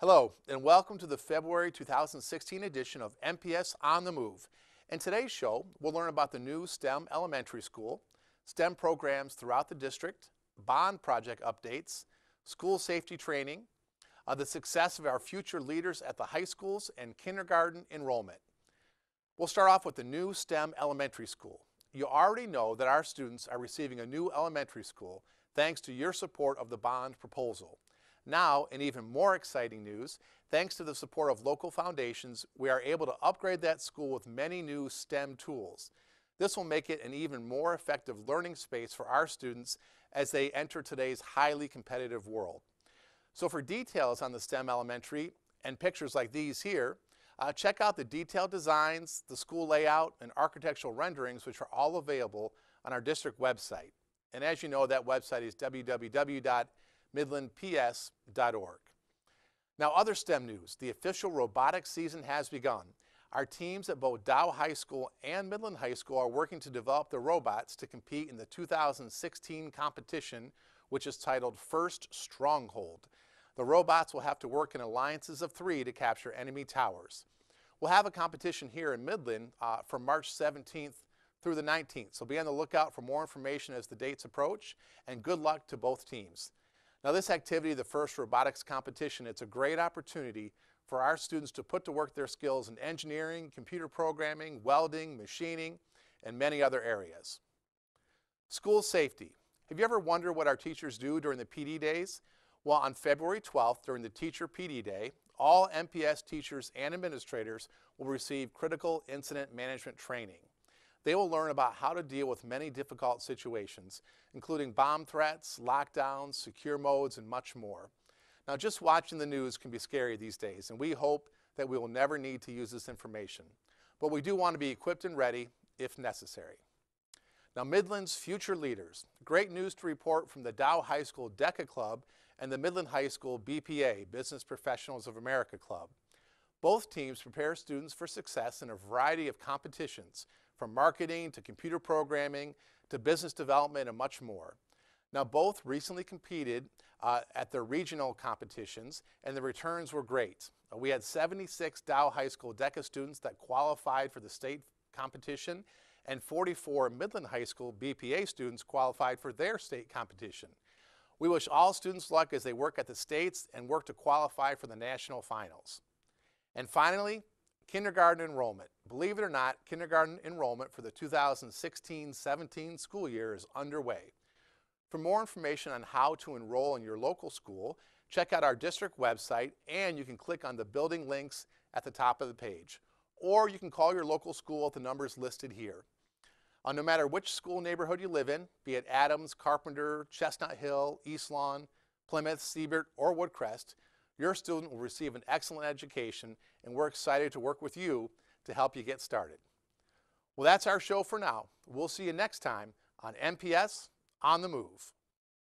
Hello, and welcome to the February 2016 edition of MPS On the Move. In today's show, we'll learn about the new STEM elementary school, STEM programs throughout the district, bond project updates, school safety training, uh, the success of our future leaders at the high schools, and kindergarten enrollment. We'll start off with the new STEM elementary school. You already know that our students are receiving a new elementary school thanks to your support of the bond proposal. Now, in even more exciting news, thanks to the support of local foundations, we are able to upgrade that school with many new STEM tools. This will make it an even more effective learning space for our students as they enter today's highly competitive world. So for details on the STEM elementary and pictures like these here, uh, check out the detailed designs, the school layout, and architectural renderings, which are all available on our district website. And as you know, that website is www midlandps.org. Now, other STEM news. The official robotics season has begun. Our teams at both Dow High School and Midland High School are working to develop the robots to compete in the 2016 competition, which is titled First Stronghold. The robots will have to work in alliances of three to capture enemy towers. We'll have a competition here in Midland uh, from March 17th through the 19th, so be on the lookout for more information as the dates approach, and good luck to both teams. Now this activity, the first robotics competition, it's a great opportunity for our students to put to work their skills in engineering, computer programming, welding, machining, and many other areas. School safety. Have you ever wondered what our teachers do during the PD days? Well, on February 12th, during the Teacher PD Day, all MPS teachers and administrators will receive critical incident management training. They will learn about how to deal with many difficult situations, including bomb threats, lockdowns, secure modes, and much more. Now, just watching the news can be scary these days, and we hope that we will never need to use this information. But we do want to be equipped and ready if necessary. Now, Midland's future leaders. Great news to report from the Dow High School DECA Club and the Midland High School BPA, Business Professionals of America Club. Both teams prepare students for success in a variety of competitions, from marketing to computer programming to business development and much more. Now, both recently competed uh, at their regional competitions, and the returns were great. Uh, we had 76 Dow High School DECA students that qualified for the state competition, and 44 Midland High School BPA students qualified for their state competition. We wish all students luck as they work at the states and work to qualify for the national finals. And finally, kindergarten enrollment. Believe it or not, kindergarten enrollment for the 2016-17 school year is underway. For more information on how to enroll in your local school, check out our district website and you can click on the building links at the top of the page. Or you can call your local school at the numbers listed here. Uh, no matter which school neighborhood you live in, be it Adams, Carpenter, Chestnut Hill, East Lawn, Plymouth, Siebert, or Woodcrest, your student will receive an excellent education, and we're excited to work with you to help you get started. Well, that's our show for now. We'll see you next time on MPS On the Move.